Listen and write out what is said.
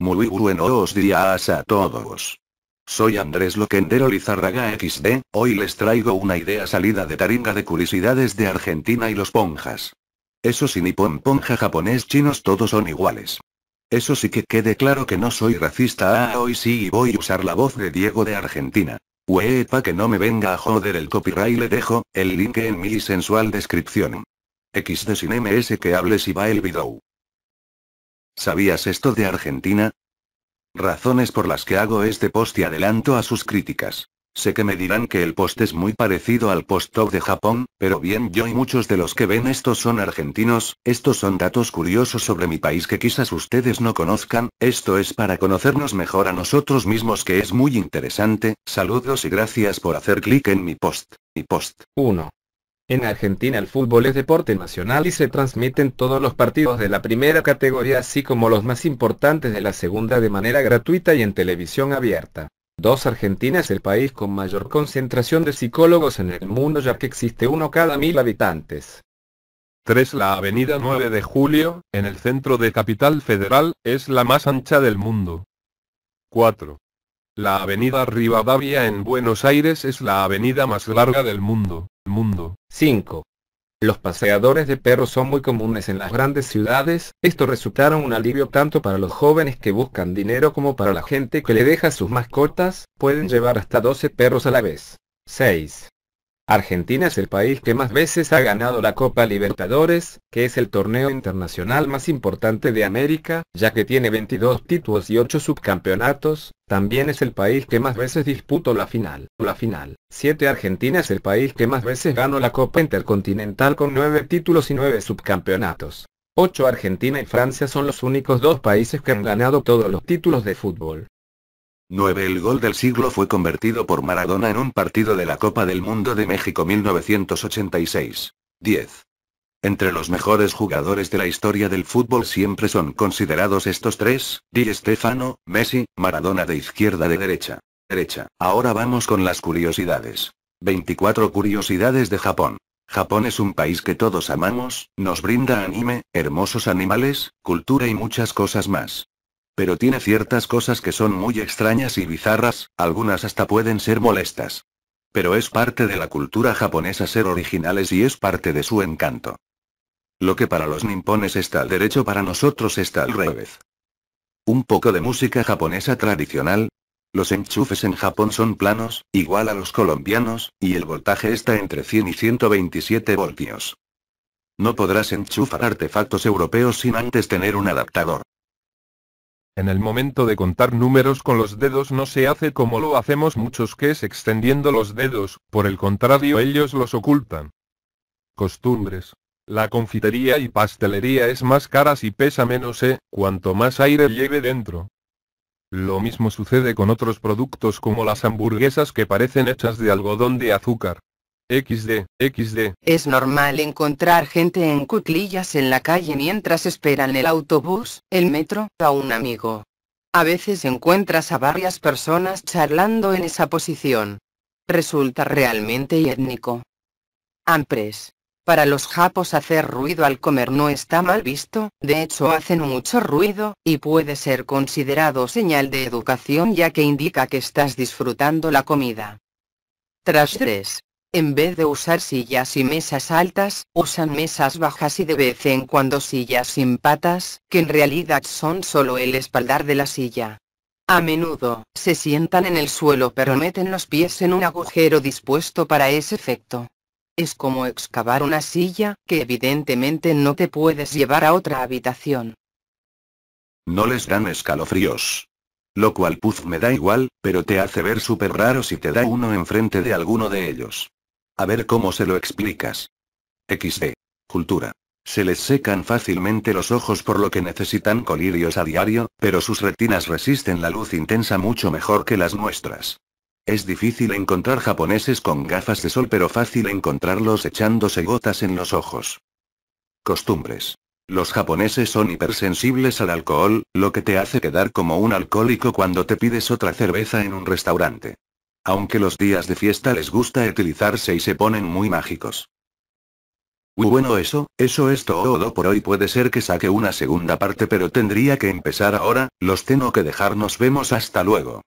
Muy bueno os a todos. Soy Andrés Loquendero Lizarraga XD, hoy les traigo una idea salida de taringa de curiosidades de Argentina y los ponjas. Eso sí pon ponja japonés chinos todos son iguales. Eso sí que quede claro que no soy racista ah hoy sí voy a usar la voz de Diego de Argentina. Uepa que no me venga a joder el copyright le dejo, el link en mi sensual descripción. XD sin MS que hables y va el video. ¿Sabías esto de Argentina? Razones por las que hago este post y adelanto a sus críticas. Sé que me dirán que el post es muy parecido al post-top de Japón, pero bien yo y muchos de los que ven esto son argentinos, estos son datos curiosos sobre mi país que quizás ustedes no conozcan, esto es para conocernos mejor a nosotros mismos que es muy interesante, saludos y gracias por hacer clic en mi post. Mi post. 1. En Argentina el fútbol es deporte nacional y se transmiten todos los partidos de la primera categoría así como los más importantes de la segunda de manera gratuita y en televisión abierta. 2. Argentina es el país con mayor concentración de psicólogos en el mundo ya que existe uno cada mil habitantes. 3. La avenida 9 de Julio, en el centro de Capital Federal, es la más ancha del mundo. 4. La avenida Rivadavia en Buenos Aires es la avenida más larga del mundo mundo. 5. Los paseadores de perros son muy comunes en las grandes ciudades, esto resultaron un alivio tanto para los jóvenes que buscan dinero como para la gente que le deja sus mascotas, pueden llevar hasta 12 perros a la vez. 6. Argentina es el país que más veces ha ganado la Copa Libertadores, que es el torneo internacional más importante de América, ya que tiene 22 títulos y 8 subcampeonatos. También es el país que más veces disputó la final. La final. 7. Argentina es el país que más veces ganó la Copa Intercontinental con 9 títulos y 9 subcampeonatos. 8. Argentina y Francia son los únicos dos países que han ganado todos los títulos de fútbol. 9. El gol del siglo fue convertido por Maradona en un partido de la Copa del Mundo de México 1986. 10. Entre los mejores jugadores de la historia del fútbol siempre son considerados estos tres, Di Stefano, Messi, Maradona de izquierda de derecha. Derecha. Ahora vamos con las curiosidades. 24 curiosidades de Japón. Japón es un país que todos amamos, nos brinda anime, hermosos animales, cultura y muchas cosas más pero tiene ciertas cosas que son muy extrañas y bizarras, algunas hasta pueden ser molestas. Pero es parte de la cultura japonesa ser originales y es parte de su encanto. Lo que para los nimpones está al derecho para nosotros está al revés. Un poco de música japonesa tradicional. Los enchufes en Japón son planos, igual a los colombianos, y el voltaje está entre 100 y 127 voltios. No podrás enchufar artefactos europeos sin antes tener un adaptador. En el momento de contar números con los dedos no se hace como lo hacemos muchos que es extendiendo los dedos, por el contrario ellos los ocultan. Costumbres. La confitería y pastelería es más cara si pesa menos e, cuanto más aire lleve dentro. Lo mismo sucede con otros productos como las hamburguesas que parecen hechas de algodón de azúcar. XD, XD. Es normal encontrar gente en cuclillas en la calle mientras esperan el autobús, el metro, a un amigo. A veces encuentras a varias personas charlando en esa posición. Resulta realmente étnico. Ampres. Para los japos hacer ruido al comer no está mal visto, de hecho hacen mucho ruido, y puede ser considerado señal de educación ya que indica que estás disfrutando la comida. Tras 3. En vez de usar sillas y mesas altas, usan mesas bajas y de vez en cuando sillas sin patas, que en realidad son solo el espaldar de la silla. A menudo, se sientan en el suelo pero meten los pies en un agujero dispuesto para ese efecto. Es como excavar una silla, que evidentemente no te puedes llevar a otra habitación. No les dan escalofríos. Lo cual puf me da igual, pero te hace ver súper raro si te da uno enfrente de alguno de ellos. A ver cómo se lo explicas. XD. Cultura. Se les secan fácilmente los ojos por lo que necesitan colirios a diario, pero sus retinas resisten la luz intensa mucho mejor que las nuestras. Es difícil encontrar japoneses con gafas de sol pero fácil encontrarlos echándose gotas en los ojos. Costumbres. Los japoneses son hipersensibles al alcohol, lo que te hace quedar como un alcohólico cuando te pides otra cerveza en un restaurante aunque los días de fiesta les gusta utilizarse y se ponen muy mágicos. Uy bueno eso, eso es todo por hoy puede ser que saque una segunda parte pero tendría que empezar ahora, los tengo que dejar nos vemos hasta luego.